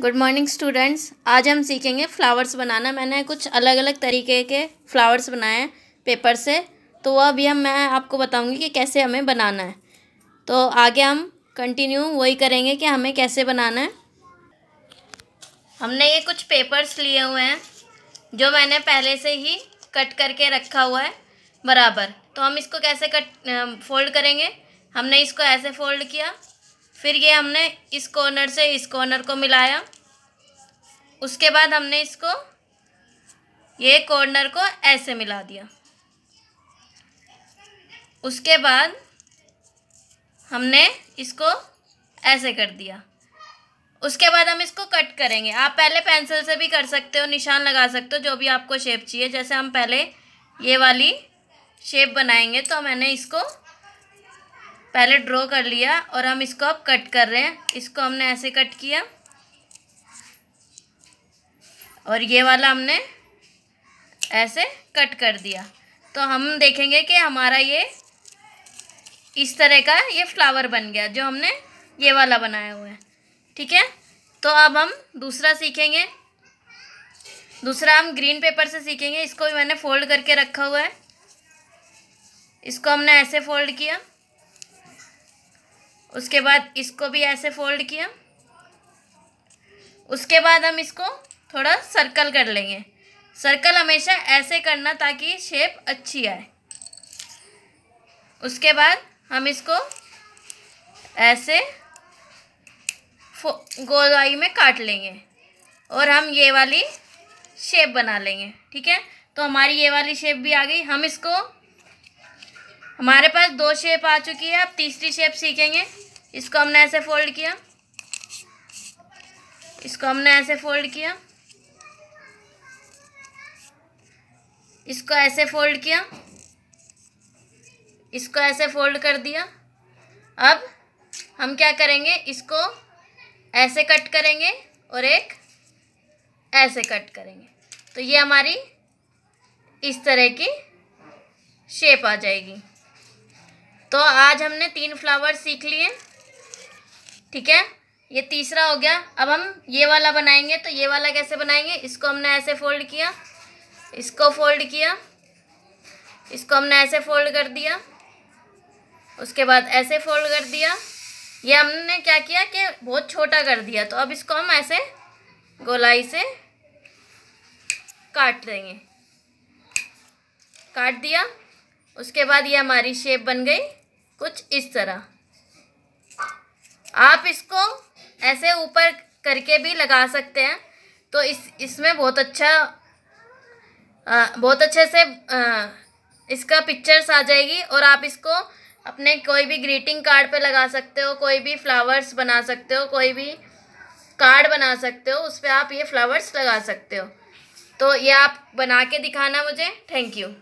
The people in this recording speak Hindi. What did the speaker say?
गुड मॉर्निंग स्टूडेंट्स आज हम सीखेंगे फ्लावर्स बनाना मैंने कुछ अलग अलग तरीके के फ्लावर्स बनाए हैं पेपर से तो अभी हम मैं आपको बताऊंगी कि कैसे हमें बनाना है तो आगे हम कंटिन्यू वही करेंगे कि हमें कैसे बनाना है हमने ये कुछ पेपर्स लिए हुए हैं जो मैंने पहले से ही कट करके रखा हुआ है बराबर तो हम इसको कैसे कट फोल्ड करेंगे हमने इसको ऐसे फोल्ड किया फिर ये हमने इस कॉर्नर से इस कॉर्नर को मिलाया उसके बाद हमने इसको ये कॉर्नर को ऐसे मिला दिया उसके बाद हमने इसको ऐसे कर दिया उसके बाद हम इसको कट करेंगे आप पहले पेंसिल से भी कर सकते हो निशान लगा सकते हो जो भी आपको शेप चाहिए जैसे हम पहले ये वाली शेप बनाएंगे तो मैंने इसको पहले ड्रॉ कर लिया और हम इसको अब कट कर रहे हैं इसको हमने ऐसे कट किया और ये वाला हमने ऐसे कट कर दिया तो हम देखेंगे कि हमारा ये इस तरह का ये फ्लावर बन गया जो हमने ये वाला बनाया हुआ है ठीक है तो अब हम दूसरा सीखेंगे दूसरा हम ग्रीन पेपर से सीखेंगे इसको भी मैंने फ़ोल्ड करके रखा हुआ है इसको हमने ऐसे फ़ोल्ड किया उसके बाद इसको भी ऐसे फोल्ड किया उसके बाद हम इसको थोड़ा सर्कल कर लेंगे सर्कल हमेशा ऐसे करना ताकि शेप अच्छी आए उसके बाद हम इसको ऐसे गोलाई में काट लेंगे और हम ये वाली शेप बना लेंगे ठीक है तो हमारी ये वाली शेप भी आ गई हम इसको हमारे पास दो शेप आ चुकी है अब तीसरी शेप सीखेंगे इसको हमने ऐसे फोल्ड किया इसको हमने ऐसे फोल्ड किया इसको ऐसे फोल्ड किया इसको ऐसे फोल्ड कर दिया अब हम क्या करेंगे इसको ऐसे कट करेंगे और एक ऐसे कट करेंगे तो ये हमारी इस तरह की शेप आ जाएगी तो आज हमने तीन फ्लावर सीख लिए ठीक है ये तीसरा हो गया अब हम ये वाला बनाएंगे तो ये वाला कैसे बनाएंगे इसको हमने ऐसे फोल्ड किया इसको फोल्ड किया इसको हमने ऐसे फोल्ड कर दिया उसके बाद ऐसे फोल्ड कर दिया ये हमने क्या किया कि बहुत छोटा कर दिया तो अब इसको हम ऐसे गोलाई से काट देंगे काट दिया उसके बाद ये हमारी शेप बन गई कुछ इस तरह आप इसको ऐसे ऊपर करके भी लगा सकते हैं तो इस इसमें बहुत अच्छा आ, बहुत अच्छे से आ, इसका पिक्चर्स आ जाएगी और आप इसको अपने कोई भी ग्रीटिंग कार्ड पे लगा सकते हो कोई भी फ्लावर्स बना सकते हो कोई भी कार्ड बना सकते हो उस पर आप ये फ्लावर्स लगा सकते हो तो ये आप बना के दिखाना मुझे थैंक यू